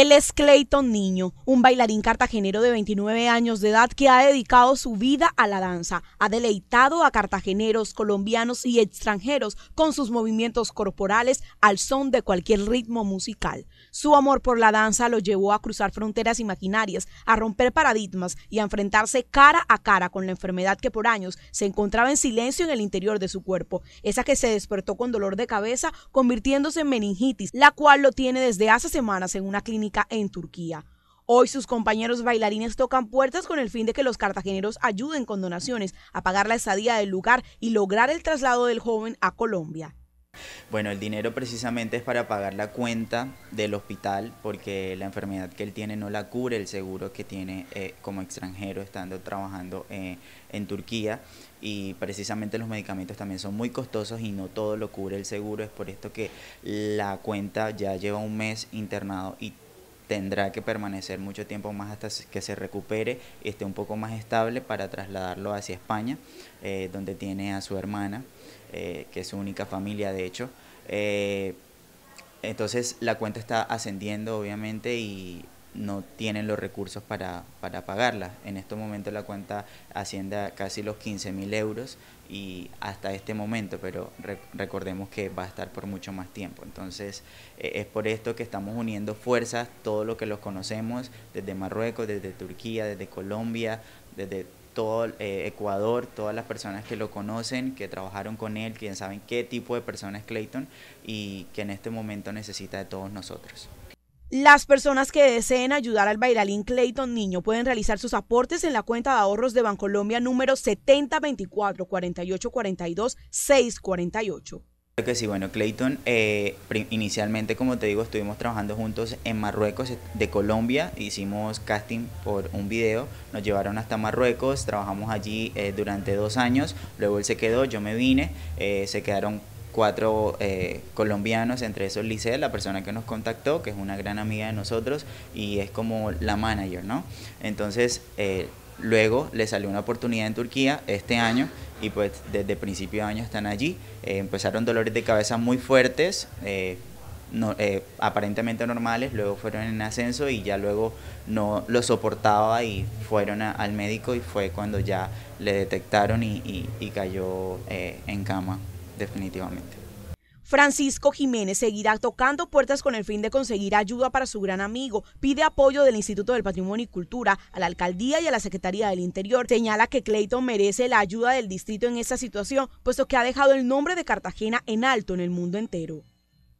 Él es Clayton Niño, un bailarín cartagenero de 29 años de edad que ha dedicado su vida a la danza. Ha deleitado a cartageneros, colombianos y extranjeros con sus movimientos corporales al son de cualquier ritmo musical. Su amor por la danza lo llevó a cruzar fronteras imaginarias, a romper paradigmas y a enfrentarse cara a cara con la enfermedad que por años se encontraba en silencio en el interior de su cuerpo, esa que se despertó con dolor de cabeza convirtiéndose en meningitis, la cual lo tiene desde hace semanas en una clínica en Turquía. Hoy sus compañeros bailarines tocan puertas con el fin de que los cartageneros ayuden con donaciones a pagar la estadía del lugar y lograr el traslado del joven a Colombia. Bueno, el dinero precisamente es para pagar la cuenta del hospital porque la enfermedad que él tiene no la cubre el seguro que tiene eh, como extranjero estando trabajando eh, en Turquía y precisamente los medicamentos también son muy costosos y no todo lo cubre el seguro. Es por esto que la cuenta ya lleva un mes internado y tendrá que permanecer mucho tiempo más hasta que se recupere y esté un poco más estable para trasladarlo hacia España, eh, donde tiene a su hermana, eh, que es su única familia de hecho. Eh, entonces la cuenta está ascendiendo obviamente y no tienen los recursos para, para pagarla. En este momento la cuenta asciende a casi los 15 mil euros y hasta este momento, pero recordemos que va a estar por mucho más tiempo. Entonces eh, es por esto que estamos uniendo fuerzas, todo lo que los conocemos, desde Marruecos, desde Turquía, desde Colombia, desde todo eh, Ecuador, todas las personas que lo conocen, que trabajaron con él, quien saben qué tipo de persona es Clayton y que en este momento necesita de todos nosotros. Las personas que deseen ayudar al bailarín Clayton Niño pueden realizar sus aportes en la cuenta de ahorros de Bancolombia número 7024-4842-648. Que sí, bueno, Clayton, eh, inicialmente, como te digo, estuvimos trabajando juntos en Marruecos, de Colombia, hicimos casting por un video, nos llevaron hasta Marruecos, trabajamos allí eh, durante dos años, luego él se quedó, yo me vine, eh, se quedaron cuatro eh, colombianos, entre esos Lice, la persona que nos contactó, que es una gran amiga de nosotros y es como la manager, ¿no? Entonces, eh, luego le salió una oportunidad en Turquía este año y pues desde principio de año están allí. Eh, empezaron dolores de cabeza muy fuertes. No, aparentemente normales, luego fueron en ascenso y ya luego no lo soportaba y fueron al médico y fue cuando ya le detectaron y, y, cayó en cama definitivamente. Francisco Jiménez seguirá tocando puertas con el fin de conseguir ayuda para su gran amigo. Pide apoyo del Instituto del Patrimonio y Cultura, a la Alcaldía y a la Secretaría del Interior. Señala que Clayton merece la ayuda del distrito en esta situación, puesto que ha dejado el nombre de Cartagena en alto en el mundo entero.